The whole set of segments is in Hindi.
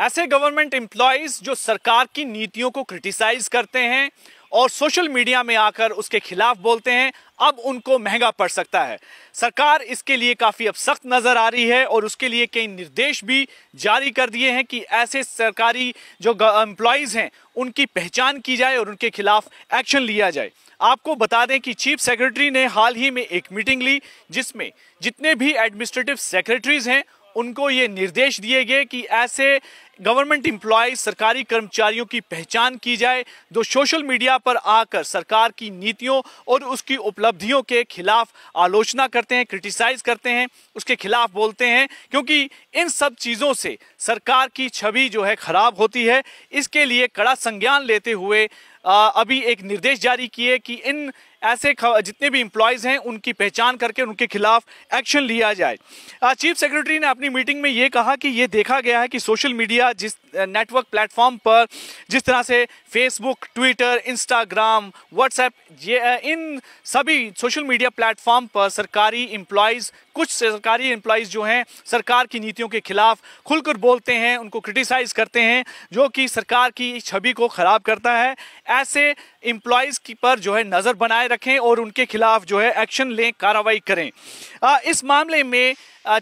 ऐसे गवर्नमेंट एम्प्लॉयज जो सरकार की नीतियों को क्रिटिसाइज करते हैं और सोशल मीडिया में आकर उसके खिलाफ बोलते हैं अब उनको महंगा पड़ सकता है सरकार इसके लिए काफ़ी अब सख्त नज़र आ रही है और उसके लिए कई निर्देश भी जारी कर दिए हैं कि ऐसे सरकारी जो एम्प्लॉयज़ हैं उनकी पहचान की जाए और उनके खिलाफ एक्शन लिया जाए आपको बता दें कि चीफ सेक्रेटरी ने हाल ही में एक मीटिंग ली जिसमें जितने भी एडमिनिस्ट्रेटिव सेक्रेटरीज हैं उनको ये निर्देश दिए गए कि ऐसे गवर्नमेंट इम्प्लॉय सरकारी कर्मचारियों की पहचान की जाए जो सोशल मीडिया पर आकर सरकार की नीतियों और उसकी उपलब्धियों के खिलाफ आलोचना करते हैं क्रिटिसाइज करते हैं उसके खिलाफ बोलते हैं क्योंकि इन सब चीज़ों से सरकार की छवि जो है खराब होती है इसके लिए कड़ा संज्ञान लेते हुए अभी एक निर्देश जारी किए कि इन ऐसे जितने भी इम्प्लॉयज़ हैं उनकी पहचान करके उनके खिलाफ एक्शन लिया जाए चीफ सेक्रेटरी ने अपनी मीटिंग में ये कहा कि ये देखा गया है कि सोशल मीडिया जिस नेटवर्क प्लेटफॉर्म पर जिस तरह से फेसबुक ट्विटर इंस्टाग्राम व्हाट्सएप ये इन सभी सोशल मीडिया प्लेटफॉर्म पर सरकारी एम्प्लॉयज़ कुछ सरकारी एम्प्लॉयज़ जो हैं सरकार की नीतियों के खिलाफ खुलकर बोलते हैं उनको क्रिटिसाइज़ करते हैं जो कि सरकार की छवि को ख़राब करता है ऐसे एम्प्लॉयज़ की पर जो है नज़र बनाए रखें और उनके खिलाफ जो है एक्शन लें कार्रवाई करें आ, इस मामले में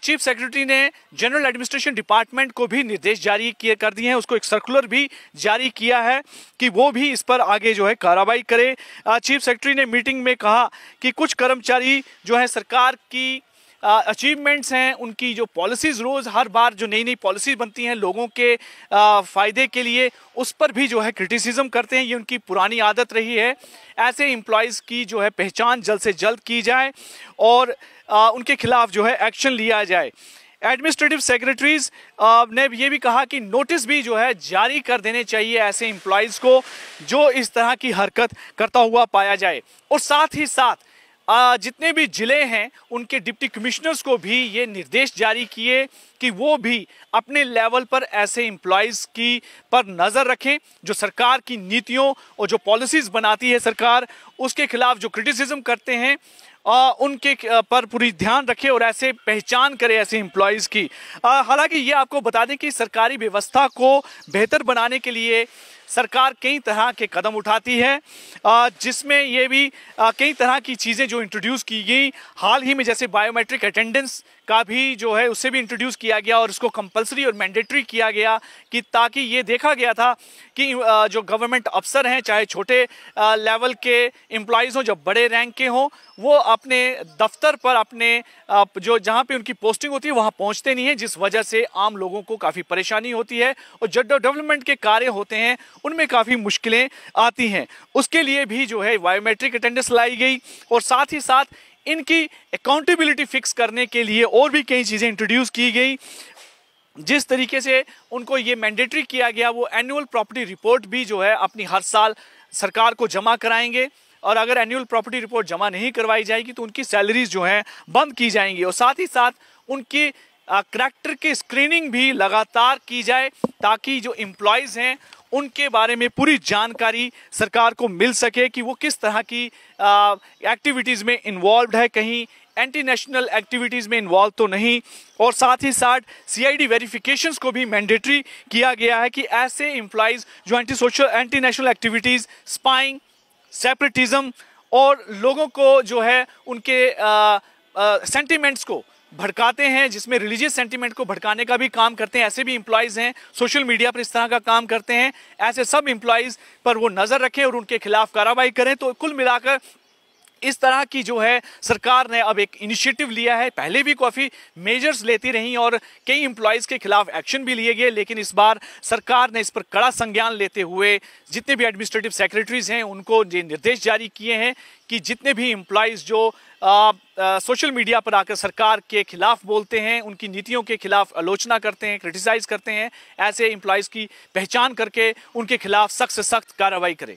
चीफ सेक्रेटरी ने जनरल एडमिनिस्ट्रेशन डिपार्टमेंट को भी निर्देश जारी किए कर दिया दी हैं उसको एक सर्कुलर भी जारी किया है कि वो भी इस पर आगे जो है कार्रवाई करे चीफ सेक्रेटरी ने मीटिंग में कहा कि कुछ कर्मचारी जो है सरकार की अचीवमेंट्स हैं उनकी जो पॉलिसीज रोज़ हर बार जो नई नई पॉलिसीज बनती हैं लोगों के फ़ायदे के लिए उस पर भी जो है क्रिटिसिज्म करते हैं ये उनकी पुरानी आदत रही है ऐसे एम्प्लॉयज़ की जो है पहचान जल्द से जल्द की जाए और आ, उनके खिलाफ जो है एक्शन लिया जाए एडमिनिस्ट्रेटिव सेक्रेटरीज uh, ने ये भी कहा कि नोटिस भी जो है जारी कर देने चाहिए ऐसे एम्प्लॉयज़ को जो इस तरह की हरकत करता हुआ पाया जाए और साथ ही साथ जितने भी ज़िले हैं उनके डिप्टी कमिश्नर्स को भी ये निर्देश जारी किए कि वो भी अपने लेवल पर ऐसे एम्प्लॉयज़ की पर नज़र रखें जो सरकार की नीतियों और जो पॉलिसीज़ बनाती है सरकार उसके खिलाफ जो क्रिटिसिज्म करते हैं आ, उनके पर पूरी ध्यान रखे और ऐसे पहचान करे ऐसे इम्प्लॉयज़ की हालांकि ये आपको बता दें कि सरकारी व्यवस्था को बेहतर बनाने के लिए सरकार कई तरह के कदम उठाती है जिसमें ये भी कई तरह की चीज़ें जो इंट्रोड्यूस की गई हाल ही में जैसे बायोमेट्रिक अटेंडेंस का भी जो है उसे भी इंट्रोड्यूस किया गया और उसको कंपलसरी और मैंडेटरी किया गया कि ताकि ये देखा गया था कि जो गवर्नमेंट अफसर हैं चाहे छोटे लेवल के एम्प्लॉज हों जो बड़े रैंक के हों वो अपने दफ्तर पर अपने जो जहाँ पे उनकी पोस्टिंग होती है वहाँ पहुँचते नहीं हैं जिस वजह से आम लोगों को काफ़ी परेशानी होती है और जो डेवलपमेंट के कार्य होते हैं उनमें काफ़ी मुश्किलें आती हैं उसके लिए भी जो है बायोमेट्रिक अटेंडेंस लाई गई और साथ ही साथ इनकी अकाउंटेबिलिटी फिक्स करने के लिए और भी कई चीज़ें इंट्रोड्यूस की गई जिस तरीके से उनको ये मैंडेटरी किया गया वो एनुअल प्रॉपर्टी रिपोर्ट भी जो है अपनी हर साल सरकार को जमा कराएंगे और अगर एनुअल प्रॉपर्टी रिपोर्ट जमा नहीं करवाई जाएगी तो उनकी सैलरीज जो हैं बंद की जाएंगी और साथ ही साथ उनकी करैक्टर की स्क्रीनिंग भी लगातार की जाए ताकि जो एम्प्लॉयज़ हैं उनके बारे में पूरी जानकारी सरकार को मिल सके कि वो किस तरह की एक्टिविटीज़ में इन्वॉल्व है कहीं एंटी नेशनल एक्टिविटीज़ में इन्वॉल्व तो नहीं और साथ ही साथ सीआईडी वेरिफिकेशंस को भी मैंडेटरी किया गया है कि ऐसे इम्प्लाइज जो anti social anti national activities spying separatism और लोगों को जो है उनके सेंटिमेंट्स को भड़काते हैं जिसमें रिलीजियस सेंटीमेंट को भड़काने का भी काम करते हैं ऐसे भी एम्प्लॉयज़ हैं सोशल मीडिया पर इस तरह का काम करते हैं ऐसे सब इंप्लाइज पर वो नज़र रखें और उनके खिलाफ कार्रवाई करें तो कुल मिलाकर इस तरह की जो है सरकार ने अब एक इनिशिएटिव लिया है पहले भी काफ़ी मेजर्स लेती रहीं और कई एम्प्लॉयज़ के खिलाफ एक्शन भी लिए गए लेकिन इस बार सरकार ने इस पर कड़ा संज्ञान लेते हुए जितने भी एडमिनिस्ट्रेटिव सेक्रेटरीज हैं उनको ये निर्देश जारी किए हैं कि जितने भी एम्प्लॉयज़ जो आ, आ, सोशल मीडिया पर आकर सरकार के खिलाफ बोलते हैं उनकी नीतियों के खिलाफ आलोचना करते हैं क्रिटिसाइज करते हैं ऐसे इंप्लाइज की पहचान करके उनके खिलाफ सख्त से सख्त कार्रवाई करें